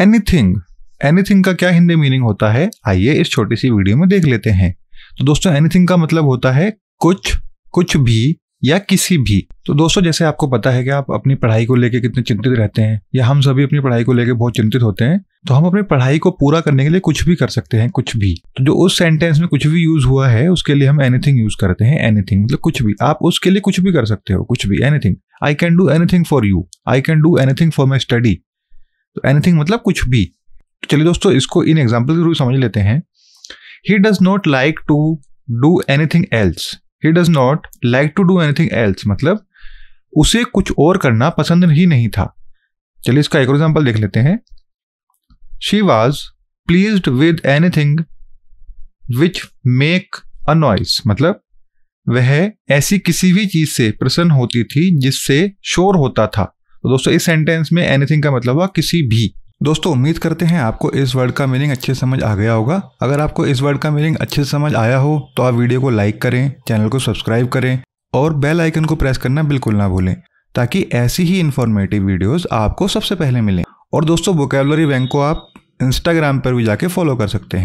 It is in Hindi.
एनीथिंग एनीथिंग का क्या हिंदी मीनिंग होता है आइए इस छोटी सी वीडियो में देख लेते हैं तो दोस्तों एनीथिंग का मतलब होता है कुछ कुछ भी या किसी भी तो दोस्तों जैसे आपको पता है कि आप अपनी पढ़ाई को लेकर कितने चिंतित रहते हैं या हम सभी अपनी पढ़ाई को लेकर बहुत चिंतित होते हैं तो हम अपनी पढ़ाई को पूरा करने के लिए कुछ भी कर सकते हैं कुछ भी तो जो उस सेंटेंस में कुछ भी यूज हुआ है उसके लिए हम एनीथिंग यूज करते हैं एनीथिंग मतलब कुछ भी आप उसके लिए कुछ भी कर सकते हो कुछ भी anything I can do anything for you I can do anything for my study तो एनीथिंग मतलब कुछ भी तो चलिए दोस्तों इसको इन एग्जाम्पल के थ्रू समझ लेते हैं he does not like to do anything else he does not like to do anything else मतलब उसे कुछ और करना पसंद ही नहीं था चलिए इसका एक और एग्जाम्पल देख लेते हैं she was please with anything which make a noise मतलब वह ऐसी किसी भी चीज से प्रसन्न होती थी जिससे शोर होता था तो दोस्तों इस सेंटेंस में एनीथिंग का मतलब हुआ किसी भी दोस्तों उम्मीद करते हैं आपको इस वर्ड का मीनिंग अच्छे समझ आ गया होगा अगर आपको इस वर्ड का मीनिंग अच्छे समझ आया हो तो आप वीडियो को लाइक करें चैनल को सब्सक्राइब करें और बेल आइकन को प्रेस करना बिल्कुल ना भूलें ताकि ऐसी ही इन्फॉर्मेटिव वीडियोस आपको सबसे पहले मिलें और दोस्तों वोकेबलरी बैंक को आप इंस्टाग्राम पर भी जाके फॉलो कर सकते हैं